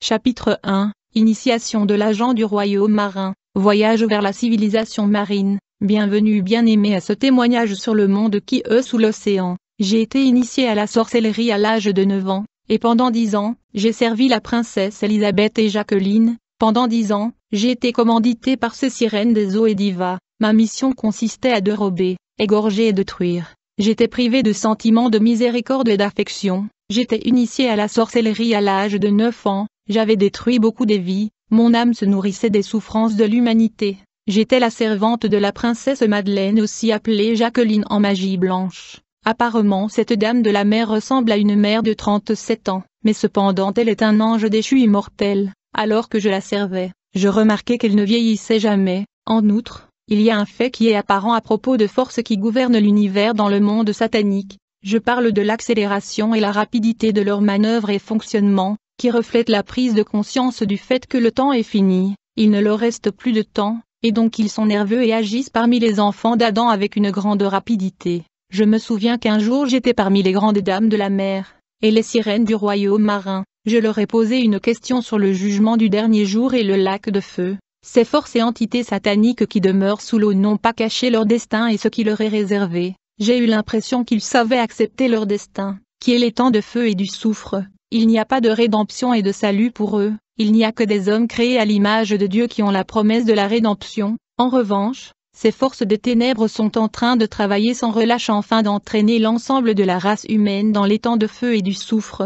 Chapitre 1 Initiation de l'agent du royaume marin, voyage vers la civilisation marine. Bienvenue bien-aimé à ce témoignage sur le monde qui eux sous l'océan. J'ai été initié à la sorcellerie à l'âge de 9 ans, et pendant 10 ans, j'ai servi la princesse Elisabeth et Jacqueline. Pendant 10 ans, j'ai été commandité par ces sirènes des eaux et divas. Ma mission consistait à dérober, égorger et détruire. J'étais privé de sentiments de miséricorde et d'affection. J'étais initié à la sorcellerie à l'âge de 9 ans, j'avais détruit beaucoup des vies, mon âme se nourrissait des souffrances de l'humanité. J'étais la servante de la princesse Madeleine aussi appelée Jacqueline en magie blanche. Apparemment cette dame de la mer ressemble à une mère de 37 ans, mais cependant elle est un ange déchu immortel. Alors que je la servais, je remarquais qu'elle ne vieillissait jamais. En outre, il y a un fait qui est apparent à propos de forces qui gouvernent l'univers dans le monde satanique. Je parle de l'accélération et la rapidité de leurs manœuvres et fonctionnement, qui reflète la prise de conscience du fait que le temps est fini, il ne leur reste plus de temps, et donc ils sont nerveux et agissent parmi les enfants d'Adam avec une grande rapidité. Je me souviens qu'un jour j'étais parmi les grandes dames de la mer, et les sirènes du royaume marin, je leur ai posé une question sur le jugement du dernier jour et le lac de feu, ces forces et entités sataniques qui demeurent sous l'eau n'ont pas caché leur destin et ce qui leur est réservé, j'ai eu l'impression qu'ils savaient accepter leur destin, qui est les temps de feu et du soufre, il n'y a pas de rédemption et de salut pour eux, il n'y a que des hommes créés à l'image de Dieu qui ont la promesse de la rédemption. En revanche, ces forces de ténèbres sont en train de travailler sans relâche afin d'entraîner l'ensemble de la race humaine dans les temps de feu et du soufre.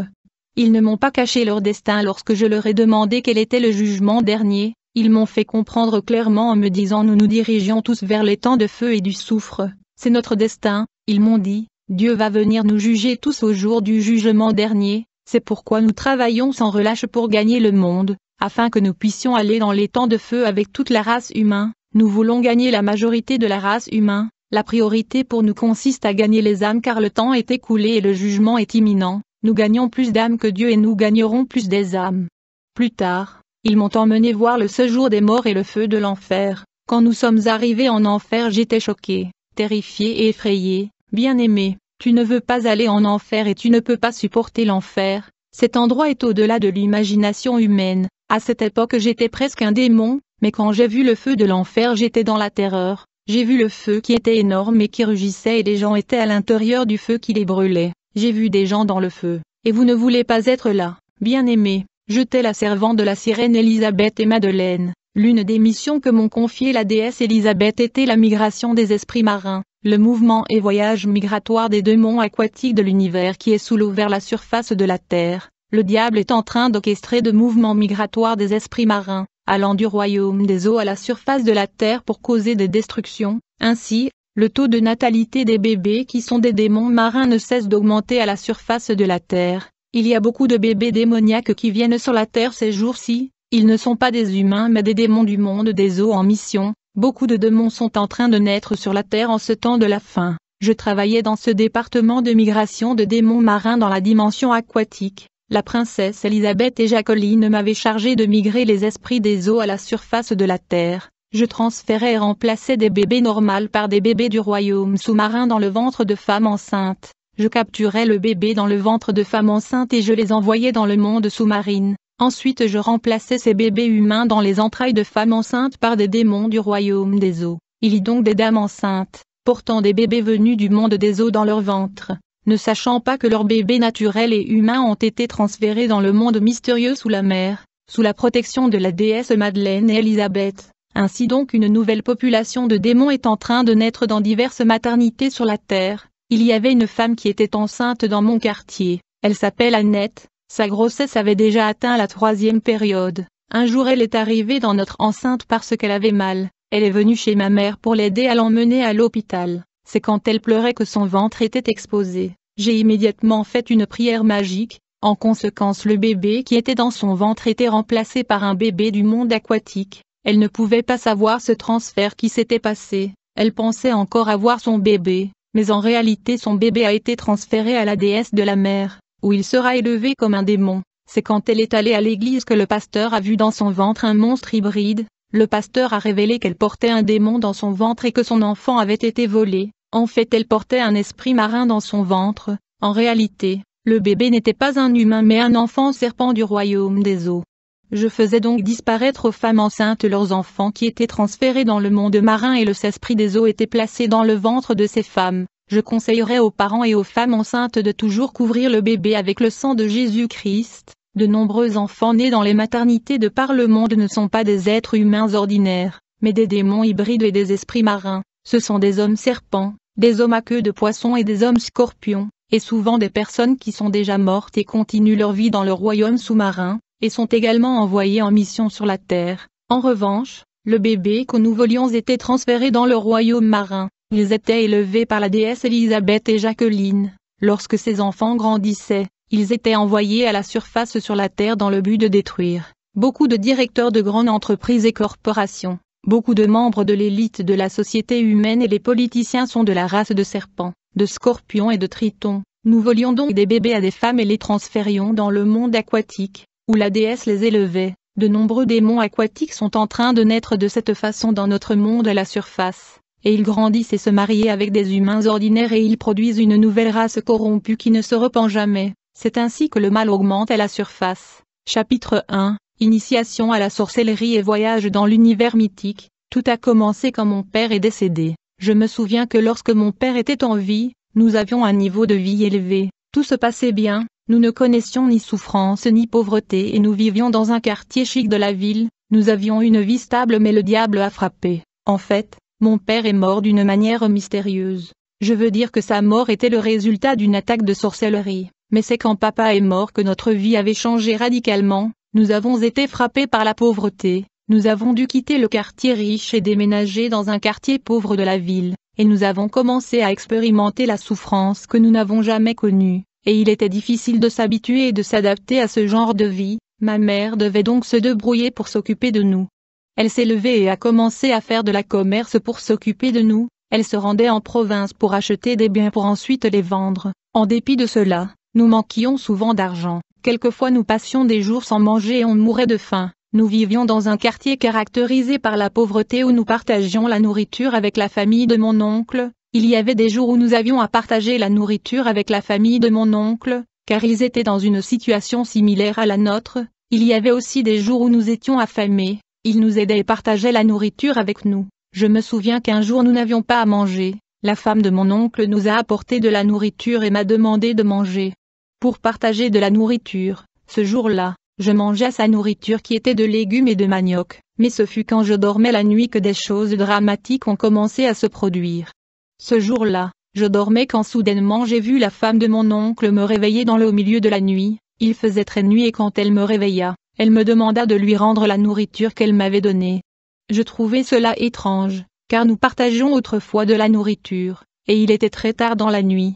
Ils ne m'ont pas caché leur destin lorsque je leur ai demandé quel était le jugement dernier, ils m'ont fait comprendre clairement en me disant nous nous dirigeons tous vers les temps de feu et du soufre, c'est notre destin, ils m'ont dit, Dieu va venir nous juger tous au jour du jugement dernier, c'est pourquoi nous travaillons sans relâche pour gagner le monde, afin que nous puissions aller dans les temps de feu avec toute la race humaine. Nous voulons gagner la majorité de la race humaine. La priorité pour nous consiste à gagner les âmes car le temps est écoulé et le jugement est imminent. Nous gagnons plus d'âmes que Dieu et nous gagnerons plus des âmes. Plus tard, ils m'ont emmené voir le séjour des morts et le feu de l'enfer. Quand nous sommes arrivés en enfer j'étais choqué, terrifié et effrayé, bien aimé. Tu ne veux pas aller en enfer et tu ne peux pas supporter l'enfer, cet endroit est au-delà de l'imagination humaine, à cette époque j'étais presque un démon, mais quand j'ai vu le feu de l'enfer j'étais dans la terreur, j'ai vu le feu qui était énorme et qui rugissait et des gens étaient à l'intérieur du feu qui les brûlait, j'ai vu des gens dans le feu, et vous ne voulez pas être là, bien aimé j'étais la servante de la sirène Elisabeth et Madeleine, l'une des missions que m'ont confiée la déesse Elisabeth était la migration des esprits marins, le mouvement et voyage migratoire des démons aquatiques de l'univers qui est sous l'eau vers la surface de la Terre, le diable est en train d'orchestrer de mouvements migratoires des esprits marins, allant du royaume des eaux à la surface de la Terre pour causer des destructions, ainsi, le taux de natalité des bébés qui sont des démons marins ne cesse d'augmenter à la surface de la Terre. Il y a beaucoup de bébés démoniaques qui viennent sur la Terre ces jours-ci, ils ne sont pas des humains mais des démons du monde des eaux en mission, Beaucoup de démons sont en train de naître sur la terre en ce temps de la fin. Je travaillais dans ce département de migration de démons marins dans la dimension aquatique. La princesse Elisabeth et Jacqueline m'avaient chargé de migrer les esprits des eaux à la surface de la terre. Je transférais et remplaçais des bébés normaux par des bébés du royaume sous-marin dans le ventre de femmes enceintes. Je capturais le bébé dans le ventre de femmes enceintes et je les envoyais dans le monde sous-marine. Ensuite je remplaçais ces bébés humains dans les entrailles de femmes enceintes par des démons du royaume des eaux. Il y donc des dames enceintes, portant des bébés venus du monde des eaux dans leur ventre, ne sachant pas que leurs bébés naturels et humains ont été transférés dans le monde mystérieux sous la mer, sous la protection de la déesse Madeleine et Elisabeth. Ainsi donc une nouvelle population de démons est en train de naître dans diverses maternités sur la terre. Il y avait une femme qui était enceinte dans mon quartier. Elle s'appelle Annette, sa grossesse avait déjà atteint la troisième période. Un jour elle est arrivée dans notre enceinte parce qu'elle avait mal. Elle est venue chez ma mère pour l'aider à l'emmener à l'hôpital. C'est quand elle pleurait que son ventre était exposé. J'ai immédiatement fait une prière magique. En conséquence le bébé qui était dans son ventre était remplacé par un bébé du monde aquatique. Elle ne pouvait pas savoir ce transfert qui s'était passé. Elle pensait encore avoir son bébé, mais en réalité son bébé a été transféré à la déesse de la mer où il sera élevé comme un démon. C'est quand elle est allée à l'église que le pasteur a vu dans son ventre un monstre hybride, le pasteur a révélé qu'elle portait un démon dans son ventre et que son enfant avait été volé, en fait elle portait un esprit marin dans son ventre, en réalité, le bébé n'était pas un humain mais un enfant serpent du royaume des eaux. Je faisais donc disparaître aux femmes enceintes leurs enfants qui étaient transférés dans le monde marin et le s'esprit des eaux était placé dans le ventre de ces femmes je conseillerais aux parents et aux femmes enceintes de toujours couvrir le bébé avec le sang de Jésus-Christ. De nombreux enfants nés dans les maternités de par le monde ne sont pas des êtres humains ordinaires, mais des démons hybrides et des esprits marins. Ce sont des hommes serpents, des hommes à queue de poisson et des hommes scorpions, et souvent des personnes qui sont déjà mortes et continuent leur vie dans le royaume sous-marin, et sont également envoyées en mission sur la terre. En revanche, le bébé que nous volions était transféré dans le royaume marin, ils étaient élevés par la déesse Elisabeth et Jacqueline. Lorsque ces enfants grandissaient, ils étaient envoyés à la surface sur la Terre dans le but de détruire. Beaucoup de directeurs de grandes entreprises et corporations, beaucoup de membres de l'élite de la société humaine et les politiciens sont de la race de serpents, de scorpions et de tritons. Nous volions donc des bébés à des femmes et les transférions dans le monde aquatique, où la déesse les élevait. De nombreux démons aquatiques sont en train de naître de cette façon dans notre monde à la surface et ils grandissent et se marient avec des humains ordinaires et ils produisent une nouvelle race corrompue qui ne se repent jamais. C'est ainsi que le mal augmente à la surface. Chapitre 1 Initiation à la sorcellerie et voyage dans l'univers mythique. Tout a commencé quand mon père est décédé. Je me souviens que lorsque mon père était en vie, nous avions un niveau de vie élevé. Tout se passait bien, nous ne connaissions ni souffrance ni pauvreté et nous vivions dans un quartier chic de la ville, nous avions une vie stable mais le diable a frappé. En fait, mon père est mort d'une manière mystérieuse. Je veux dire que sa mort était le résultat d'une attaque de sorcellerie. Mais c'est quand papa est mort que notre vie avait changé radicalement. Nous avons été frappés par la pauvreté. Nous avons dû quitter le quartier riche et déménager dans un quartier pauvre de la ville. Et nous avons commencé à expérimenter la souffrance que nous n'avons jamais connue. Et il était difficile de s'habituer et de s'adapter à ce genre de vie. Ma mère devait donc se débrouiller pour s'occuper de nous. Elle s'est levée et a commencé à faire de la commerce pour s'occuper de nous, elle se rendait en province pour acheter des biens pour ensuite les vendre. En dépit de cela, nous manquions souvent d'argent, quelquefois nous passions des jours sans manger et on mourait de faim. Nous vivions dans un quartier caractérisé par la pauvreté où nous partagions la nourriture avec la famille de mon oncle, il y avait des jours où nous avions à partager la nourriture avec la famille de mon oncle, car ils étaient dans une situation similaire à la nôtre, il y avait aussi des jours où nous étions affamés, il nous aidait et partageait la nourriture avec nous. Je me souviens qu'un jour nous n'avions pas à manger. La femme de mon oncle nous a apporté de la nourriture et m'a demandé de manger. Pour partager de la nourriture, ce jour-là, je mangeais sa nourriture qui était de légumes et de manioc, mais ce fut quand je dormais la nuit que des choses dramatiques ont commencé à se produire. Ce jour-là, je dormais quand soudainement j'ai vu la femme de mon oncle me réveiller dans le milieu de la nuit, il faisait très nuit et quand elle me réveilla, elle me demanda de lui rendre la nourriture qu'elle m'avait donnée. Je trouvais cela étrange, car nous partageons autrefois de la nourriture, et il était très tard dans la nuit.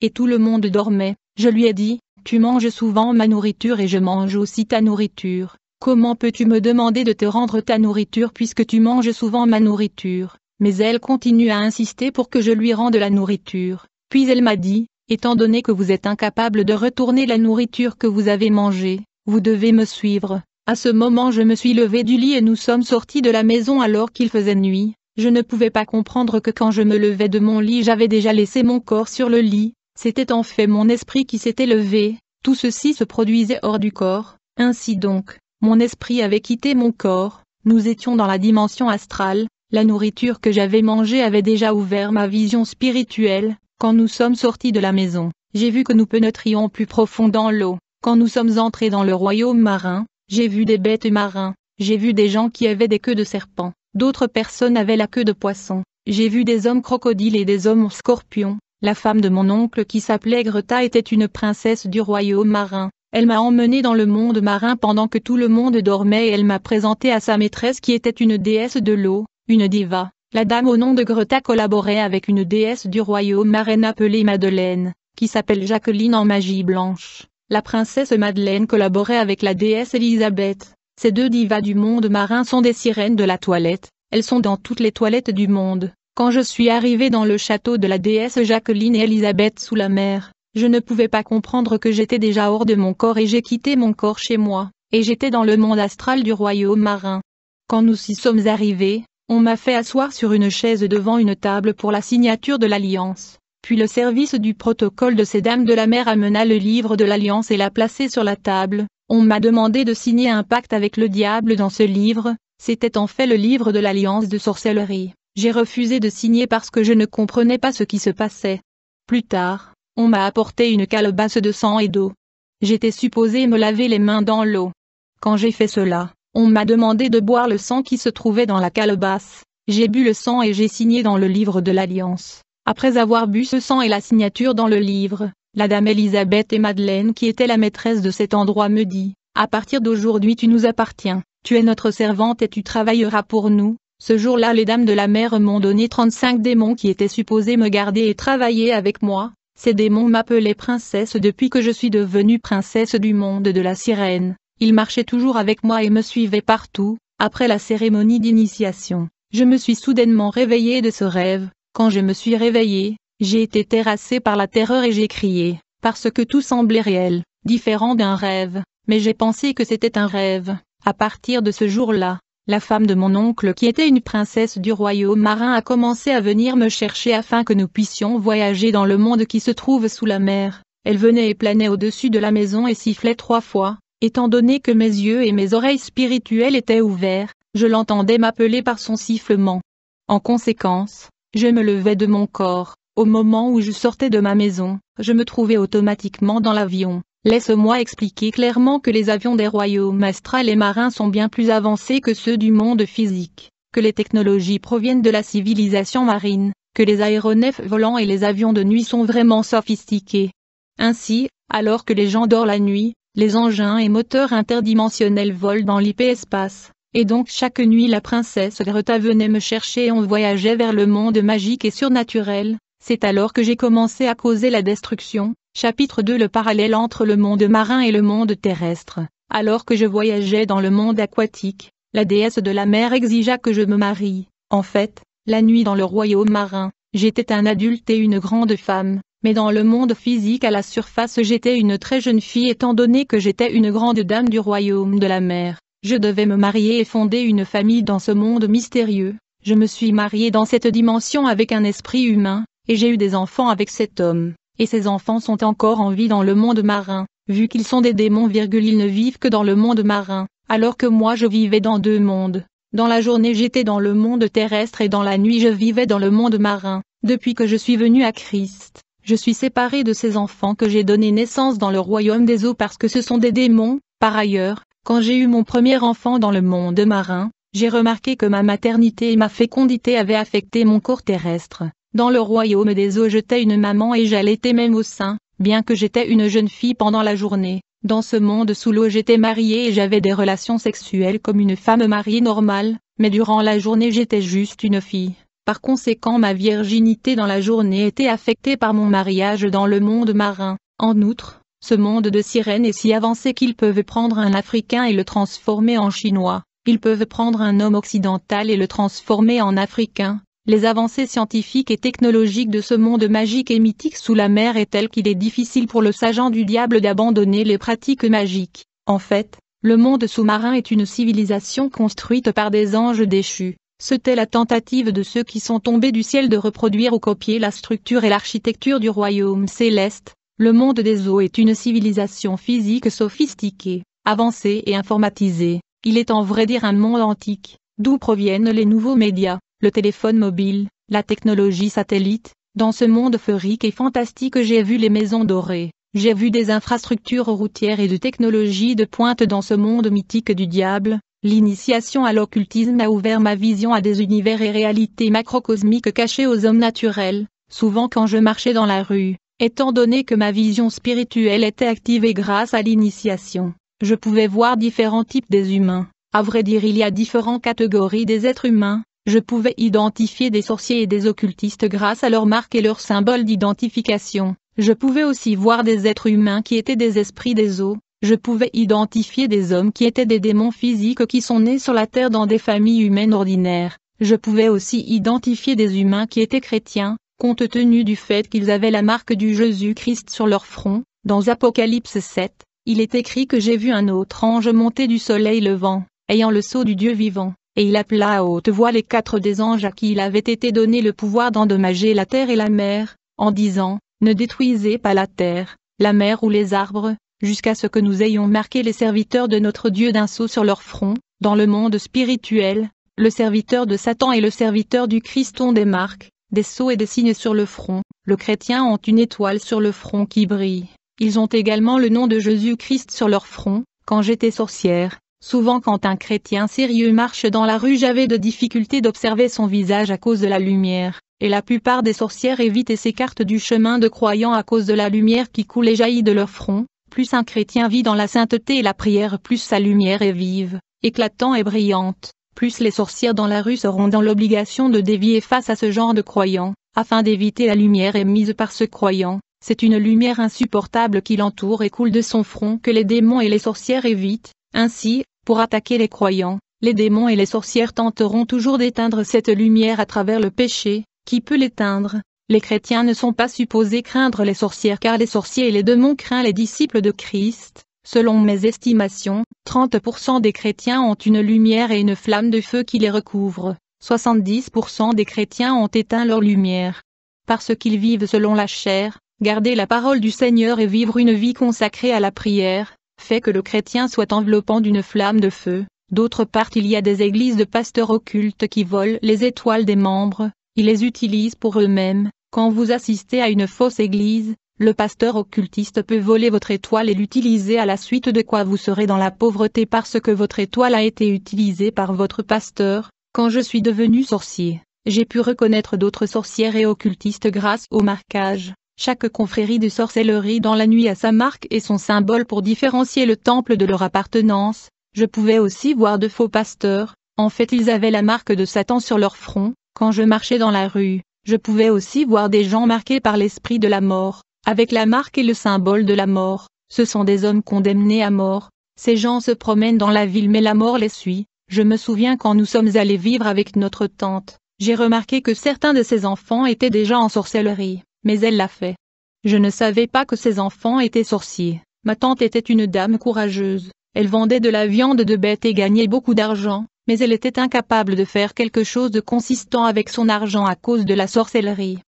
Et tout le monde dormait, je lui ai dit, tu manges souvent ma nourriture et je mange aussi ta nourriture, comment peux-tu me demander de te rendre ta nourriture puisque tu manges souvent ma nourriture Mais elle continue à insister pour que je lui rende la nourriture, puis elle m'a dit, étant donné que vous êtes incapable de retourner la nourriture que vous avez mangée, vous devez me suivre. À ce moment je me suis levé du lit et nous sommes sortis de la maison alors qu'il faisait nuit. Je ne pouvais pas comprendre que quand je me levais de mon lit j'avais déjà laissé mon corps sur le lit, c'était en fait mon esprit qui s'était levé, tout ceci se produisait hors du corps, ainsi donc, mon esprit avait quitté mon corps, nous étions dans la dimension astrale, la nourriture que j'avais mangée avait déjà ouvert ma vision spirituelle, quand nous sommes sortis de la maison, j'ai vu que nous pénétrions plus profond dans l'eau, quand nous sommes entrés dans le royaume marin, j'ai vu des bêtes marins, j'ai vu des gens qui avaient des queues de serpent, d'autres personnes avaient la queue de poisson, j'ai vu des hommes crocodiles et des hommes scorpions. La femme de mon oncle qui s'appelait Greta était une princesse du royaume marin. Elle m'a emmené dans le monde marin pendant que tout le monde dormait et elle m'a présenté à sa maîtresse qui était une déesse de l'eau, une diva. La dame au nom de Greta collaborait avec une déesse du royaume marin appelée Madeleine, qui s'appelle Jacqueline en magie blanche la princesse Madeleine collaborait avec la déesse Elisabeth. Ces deux divas du monde marin sont des sirènes de la toilette, elles sont dans toutes les toilettes du monde. Quand je suis arrivée dans le château de la déesse Jacqueline et Elisabeth sous la mer, je ne pouvais pas comprendre que j'étais déjà hors de mon corps et j'ai quitté mon corps chez moi, et j'étais dans le monde astral du royaume marin. Quand nous y sommes arrivés, on m'a fait asseoir sur une chaise devant une table pour la signature de l'alliance. Puis le service du protocole de ces dames de la mer amena le livre de l'Alliance et l'a placé sur la table. On m'a demandé de signer un pacte avec le diable dans ce livre, c'était en fait le livre de l'Alliance de sorcellerie. J'ai refusé de signer parce que je ne comprenais pas ce qui se passait. Plus tard, on m'a apporté une calebasse de sang et d'eau. J'étais supposé me laver les mains dans l'eau. Quand j'ai fait cela, on m'a demandé de boire le sang qui se trouvait dans la calebasse. J'ai bu le sang et j'ai signé dans le livre de l'Alliance. Après avoir bu ce sang et la signature dans le livre, la dame Elisabeth et Madeleine qui était la maîtresse de cet endroit me dit, à partir d'aujourd'hui tu nous appartiens, tu es notre servante et tu travailleras pour nous. Ce jour-là les dames de la mer m'ont donné 35 démons qui étaient supposés me garder et travailler avec moi. Ces démons m'appelaient princesse depuis que je suis devenue princesse du monde de la sirène. Ils marchaient toujours avec moi et me suivaient partout. Après la cérémonie d'initiation, je me suis soudainement réveillée de ce rêve. Quand je me suis réveillé, j'ai été terrassé par la terreur et j'ai crié, parce que tout semblait réel, différent d'un rêve, mais j'ai pensé que c'était un rêve. À partir de ce jour-là, la femme de mon oncle qui était une princesse du royaume marin a commencé à venir me chercher afin que nous puissions voyager dans le monde qui se trouve sous la mer. Elle venait et planait au-dessus de la maison et sifflait trois fois, étant donné que mes yeux et mes oreilles spirituelles étaient ouverts, je l'entendais m'appeler par son sifflement. En conséquence, je me levais de mon corps. Au moment où je sortais de ma maison, je me trouvais automatiquement dans l'avion. Laisse-moi expliquer clairement que les avions des royaumes astral et marins sont bien plus avancés que ceux du monde physique, que les technologies proviennent de la civilisation marine, que les aéronefs volants et les avions de nuit sont vraiment sophistiqués. Ainsi, alors que les gens dorment la nuit, les engins et moteurs interdimensionnels volent dans l'IP-espace. Et donc chaque nuit la princesse Greta venait me chercher et on voyageait vers le monde magique et surnaturel, c'est alors que j'ai commencé à causer la destruction, chapitre 2 Le parallèle entre le monde marin et le monde terrestre, alors que je voyageais dans le monde aquatique, la déesse de la mer exigea que je me marie, en fait, la nuit dans le royaume marin, j'étais un adulte et une grande femme, mais dans le monde physique à la surface j'étais une très jeune fille étant donné que j'étais une grande dame du royaume de la mer. Je devais me marier et fonder une famille dans ce monde mystérieux. Je me suis marié dans cette dimension avec un esprit humain, et j'ai eu des enfants avec cet homme. Et ces enfants sont encore en vie dans le monde marin, vu qu'ils sont des démons, virgule, ils ne vivent que dans le monde marin, alors que moi je vivais dans deux mondes. Dans la journée j'étais dans le monde terrestre et dans la nuit je vivais dans le monde marin. Depuis que je suis venu à Christ, je suis séparé de ces enfants que j'ai donné naissance dans le royaume des eaux parce que ce sont des démons. Par ailleurs, quand j'ai eu mon premier enfant dans le monde marin, j'ai remarqué que ma maternité et ma fécondité avaient affecté mon corps terrestre. Dans le royaume des eaux j'étais une maman et j'allaitais même au sein, bien que j'étais une jeune fille pendant la journée. Dans ce monde sous l'eau j'étais mariée et j'avais des relations sexuelles comme une femme mariée normale, mais durant la journée j'étais juste une fille. Par conséquent ma virginité dans la journée était affectée par mon mariage dans le monde marin. En outre, ce monde de sirènes est si avancé qu'ils peuvent prendre un Africain et le transformer en Chinois, ils peuvent prendre un homme occidental et le transformer en Africain. Les avancées scientifiques et technologiques de ce monde magique et mythique sous la mer est telle qu'il est difficile pour le sagent du diable d'abandonner les pratiques magiques. En fait, le monde sous-marin est une civilisation construite par des anges déchus. C'était la tentative de ceux qui sont tombés du ciel de reproduire ou copier la structure et l'architecture du royaume céleste, le monde des eaux est une civilisation physique sophistiquée, avancée et informatisée. Il est en vrai dire un monde antique, d'où proviennent les nouveaux médias, le téléphone mobile, la technologie satellite. Dans ce monde feurique et fantastique j'ai vu les maisons dorées, j'ai vu des infrastructures routières et de technologies de pointe dans ce monde mythique du diable. L'initiation à l'occultisme a ouvert ma vision à des univers et réalités macrocosmiques cachées aux hommes naturels. Souvent quand je marchais dans la rue, Étant donné que ma vision spirituelle était activée grâce à l'initiation, je pouvais voir différents types des humains. À vrai dire, il y a différentes catégories des êtres humains. Je pouvais identifier des sorciers et des occultistes grâce à leurs marques et leurs symboles d'identification. Je pouvais aussi voir des êtres humains qui étaient des esprits des eaux. Je pouvais identifier des hommes qui étaient des démons physiques qui sont nés sur la terre dans des familles humaines ordinaires. Je pouvais aussi identifier des humains qui étaient chrétiens, compte tenu du fait qu'ils avaient la marque du Jésus-Christ sur leur front, dans Apocalypse 7, il est écrit que j'ai vu un autre ange monter du soleil levant, ayant le sceau du Dieu vivant, et il appela à haute voix les quatre des anges à qui il avait été donné le pouvoir d'endommager la terre et la mer, en disant, Ne détruisez pas la terre, la mer ou les arbres, jusqu'à ce que nous ayons marqué les serviteurs de notre Dieu d'un sceau sur leur front, dans le monde spirituel, le serviteur de Satan et le serviteur du Christ ont des marques, des sceaux et des signes sur le front, le chrétien ont une étoile sur le front qui brille. Ils ont également le nom de Jésus-Christ sur leur front, quand j'étais sorcière. Souvent quand un chrétien sérieux marche dans la rue j'avais de difficultés d'observer son visage à cause de la lumière, et la plupart des sorcières évitent et s'écartent du chemin de croyants à cause de la lumière qui coule et jaillit de leur front, plus un chrétien vit dans la sainteté et la prière plus sa lumière est vive, éclatant et brillante plus les sorcières dans la rue seront dans l'obligation de dévier face à ce genre de croyants, afin d'éviter la lumière émise par ce croyant. C'est une lumière insupportable qui l'entoure et coule de son front que les démons et les sorcières évitent. Ainsi, pour attaquer les croyants, les démons et les sorcières tenteront toujours d'éteindre cette lumière à travers le péché, qui peut l'éteindre. Les chrétiens ne sont pas supposés craindre les sorcières car les sorciers et les démons craignent les disciples de Christ. Selon mes estimations, 30% des chrétiens ont une lumière et une flamme de feu qui les recouvre. 70% des chrétiens ont éteint leur lumière. Parce qu'ils vivent selon la chair, garder la parole du Seigneur et vivre une vie consacrée à la prière, fait que le chrétien soit enveloppant d'une flamme de feu. D'autre part il y a des églises de pasteurs occultes qui volent les étoiles des membres, ils les utilisent pour eux-mêmes, quand vous assistez à une fausse église, le pasteur occultiste peut voler votre étoile et l'utiliser à la suite de quoi vous serez dans la pauvreté parce que votre étoile a été utilisée par votre pasteur. Quand je suis devenu sorcier, j'ai pu reconnaître d'autres sorcières et occultistes grâce au marquage. Chaque confrérie de sorcellerie dans la nuit a sa marque et son symbole pour différencier le temple de leur appartenance. Je pouvais aussi voir de faux pasteurs, en fait ils avaient la marque de Satan sur leur front, quand je marchais dans la rue, je pouvais aussi voir des gens marqués par l'esprit de la mort, avec la marque et le symbole de la mort, ce sont des hommes condamnés à mort, ces gens se promènent dans la ville mais la mort les suit, je me souviens quand nous sommes allés vivre avec notre tante, j'ai remarqué que certains de ses enfants étaient déjà en sorcellerie, mais elle l'a fait. Je ne savais pas que ses enfants étaient sorciers, ma tante était une dame courageuse, elle vendait de la viande de bête et gagnait beaucoup d'argent, mais elle était incapable de faire quelque chose de consistant avec son argent à cause de la sorcellerie.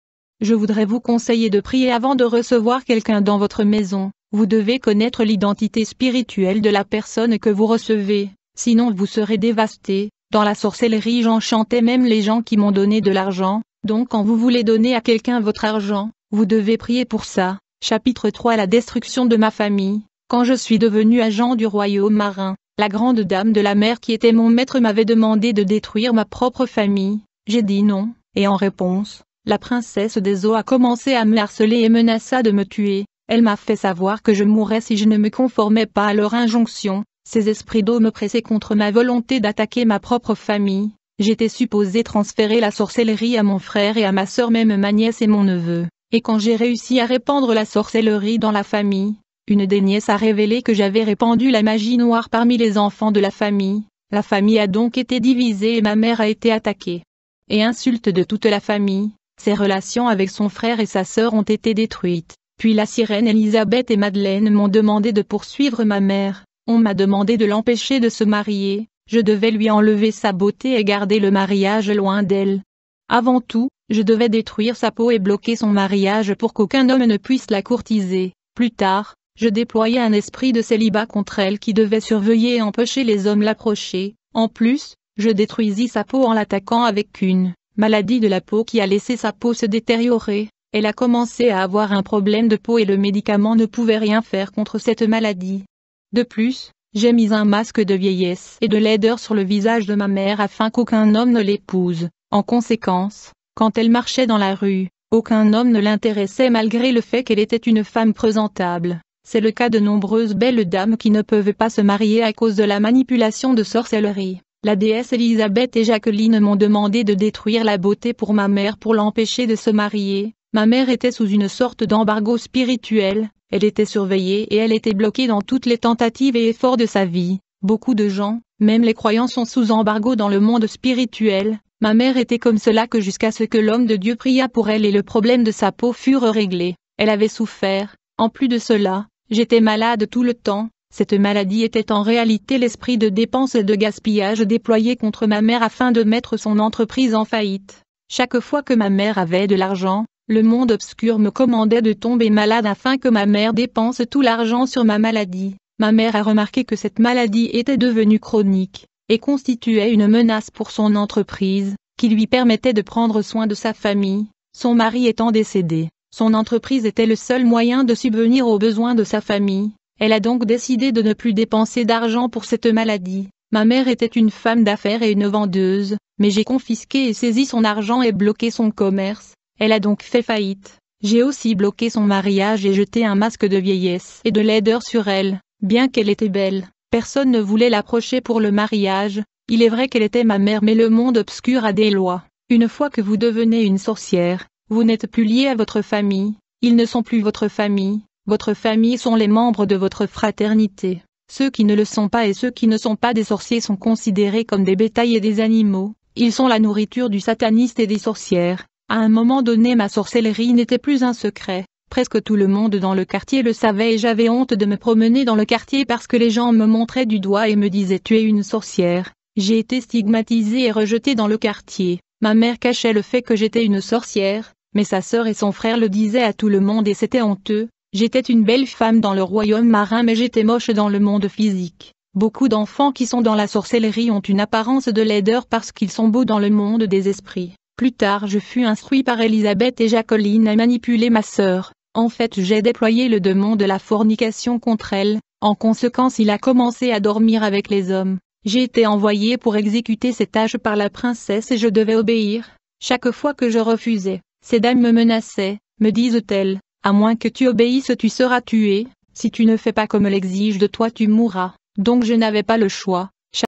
Je voudrais vous conseiller de prier avant de recevoir quelqu'un dans votre maison. Vous devez connaître l'identité spirituelle de la personne que vous recevez, sinon vous serez dévasté. Dans la sorcellerie j'enchantais même les gens qui m'ont donné de l'argent, donc quand vous voulez donner à quelqu'un votre argent, vous devez prier pour ça. Chapitre 3 La destruction de ma famille. Quand je suis devenu agent du royaume marin, la grande dame de la mer qui était mon maître m'avait demandé de détruire ma propre famille. J'ai dit non, et en réponse, la princesse des eaux a commencé à me harceler et menaça de me tuer, elle m'a fait savoir que je mourrais si je ne me conformais pas à leur injonction, ces esprits d'eau me pressaient contre ma volonté d'attaquer ma propre famille, j'étais supposé transférer la sorcellerie à mon frère et à ma sœur même ma nièce et mon neveu, et quand j'ai réussi à répandre la sorcellerie dans la famille, une des nièces a révélé que j'avais répandu la magie noire parmi les enfants de la famille, la famille a donc été divisée et ma mère a été attaquée. Et insulte de toute la famille, ses relations avec son frère et sa sœur ont été détruites. Puis la sirène Elisabeth et Madeleine m'ont demandé de poursuivre ma mère. On m'a demandé de l'empêcher de se marier. Je devais lui enlever sa beauté et garder le mariage loin d'elle. Avant tout, je devais détruire sa peau et bloquer son mariage pour qu'aucun homme ne puisse la courtiser. Plus tard, je déployais un esprit de célibat contre elle qui devait surveiller et empêcher les hommes l'approcher. En plus, je détruisis sa peau en l'attaquant avec une maladie de la peau qui a laissé sa peau se détériorer, elle a commencé à avoir un problème de peau et le médicament ne pouvait rien faire contre cette maladie. De plus, j'ai mis un masque de vieillesse et de laideur sur le visage de ma mère afin qu'aucun homme ne l'épouse. En conséquence, quand elle marchait dans la rue, aucun homme ne l'intéressait malgré le fait qu'elle était une femme présentable. C'est le cas de nombreuses belles dames qui ne peuvent pas se marier à cause de la manipulation de sorcellerie. La déesse Elisabeth et Jacqueline m'ont demandé de détruire la beauté pour ma mère pour l'empêcher de se marier. Ma mère était sous une sorte d'embargo spirituel, elle était surveillée et elle était bloquée dans toutes les tentatives et efforts de sa vie. Beaucoup de gens, même les croyants sont sous embargo dans le monde spirituel. Ma mère était comme cela que jusqu'à ce que l'homme de Dieu pria pour elle et le problème de sa peau fût réglé. Elle avait souffert. En plus de cela, j'étais malade tout le temps, cette maladie était en réalité l'esprit de dépense et de gaspillage déployé contre ma mère afin de mettre son entreprise en faillite. Chaque fois que ma mère avait de l'argent, le monde obscur me commandait de tomber malade afin que ma mère dépense tout l'argent sur ma maladie. Ma mère a remarqué que cette maladie était devenue chronique, et constituait une menace pour son entreprise, qui lui permettait de prendre soin de sa famille, son mari étant décédé. Son entreprise était le seul moyen de subvenir aux besoins de sa famille elle a donc décidé de ne plus dépenser d'argent pour cette maladie. Ma mère était une femme d'affaires et une vendeuse, mais j'ai confisqué et saisi son argent et bloqué son commerce. Elle a donc fait faillite. J'ai aussi bloqué son mariage et jeté un masque de vieillesse et de laideur sur elle. Bien qu'elle était belle, personne ne voulait l'approcher pour le mariage. Il est vrai qu'elle était ma mère mais le monde obscur a des lois. Une fois que vous devenez une sorcière, vous n'êtes plus lié à votre famille, ils ne sont plus votre famille, votre famille sont les membres de votre fraternité. Ceux qui ne le sont pas et ceux qui ne sont pas des sorciers sont considérés comme des bétails et des animaux. Ils sont la nourriture du sataniste et des sorcières. À un moment donné ma sorcellerie n'était plus un secret. Presque tout le monde dans le quartier le savait et j'avais honte de me promener dans le quartier parce que les gens me montraient du doigt et me disaient tu es une sorcière. J'ai été stigmatisée et rejetée dans le quartier. Ma mère cachait le fait que j'étais une sorcière, mais sa sœur et son frère le disaient à tout le monde et c'était honteux. J'étais une belle femme dans le royaume marin mais j'étais moche dans le monde physique. Beaucoup d'enfants qui sont dans la sorcellerie ont une apparence de laideur parce qu'ils sont beaux dans le monde des esprits. Plus tard je fus instruit par Elisabeth et Jacqueline à manipuler ma sœur. En fait j'ai déployé le démon de la fornication contre elle, en conséquence il a commencé à dormir avec les hommes. J'ai été envoyé pour exécuter ses tâches par la princesse et je devais obéir. Chaque fois que je refusais, ces dames me menaçaient, me disent-elles, à moins que tu obéisses tu seras tué, si tu ne fais pas comme l'exige de toi tu mourras, donc je n'avais pas le choix,